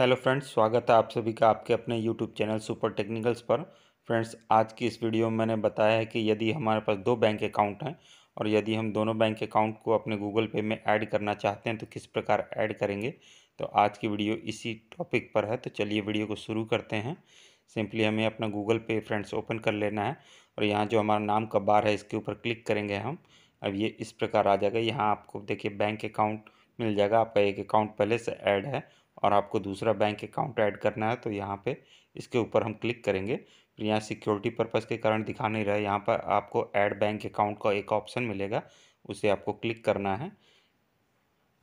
hello friends स्वागत है आप सभी का आपके अपने यूट्यूब चैनल सुपर टेक्निकल्स पर फ्रेंड्स आज की इस वीडियो में मैंने बताया है कि यदि हमारे पास दो बैंक अकाउंट हैं और यदि हम दोनों बैंक अकाउंट को अपने गूगल पे में ऐड करना चाहते हैं तो किस प्रकार ऐड करेंगे तो आज की वीडियो इसी टॉपिक पर है तो चलिए वीडियो को शुरू करते हैं सिंपली हमें अपना गूगल पे फ्रेंड्स ओपन कर लेना है और यहाँ जो हमारा नाम का बार है इसके ऊपर क्लिक करेंगे हम अब ये इस प्रकार आ जाएगा यहाँ आपको देखिए बैंक अकाउंट मिल जाएगा आपका एक अकाउंट पहले से ऐड है और आपको दूसरा बैंक अकाउंट ऐड करना है तो यहाँ पे इसके ऊपर हम क्लिक करेंगे फिर यहाँ सिक्योरिटी पर्पज़ के कारण दिखा नहीं रहा है यहाँ पर आपको ऐड बैंक अकाउंट का एक ऑप्शन मिलेगा उसे आपको क्लिक करना है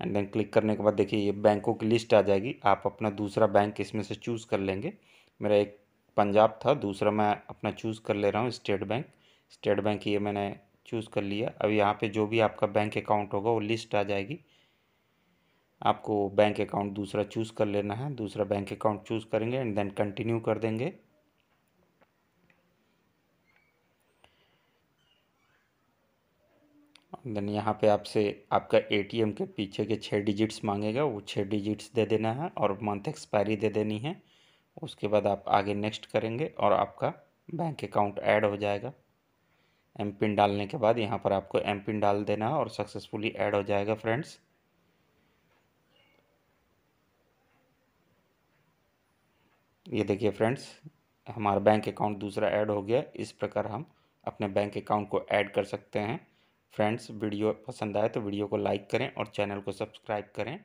एंड देन क्लिक करने के बाद देखिए ये बैंकों की लिस्ट आ जाएगी आप अपना दूसरा बैंक इसमें से चूज़ कर लेंगे मेरा एक पंजाब था दूसरा मैं अपना चूज़ कर ले रहा हूँ स्टेट बैंक स्टेट बैंक ये मैंने चूज़ कर लिया अब यहाँ पे जो भी आपका बैंक अकाउंट होगा वो लिस्ट आ जाएगी आपको बैंक अकाउंट दूसरा चूज़ कर लेना है दूसरा बैंक अकाउंट चूज़ करेंगे एंड देन कंटिन्यू कर देंगे देन यहाँ पे आपसे आपका एटीएम के पीछे के छः डिजिट्स मांगेगा वो छः डिजिट्स दे देना है और मंथ एक्सपायरी दे देनी है उसके बाद आप आगे नेक्स्ट करेंगे और आपका बैंक अकाउंट ऐड हो जाएगा एम पिन डालने के बाद यहाँ पर आपको एम पिन डाल देना है और सक्सेसफुली ऐड हो जाएगा फ्रेंड्स ये देखिए फ्रेंड्स हमारा बैंक अकाउंट दूसरा ऐड हो गया इस प्रकार हम अपने बैंक अकाउंट को ऐड कर सकते हैं फ्रेंड्स वीडियो पसंद आए तो वीडियो को लाइक करें और चैनल को सब्सक्राइब करें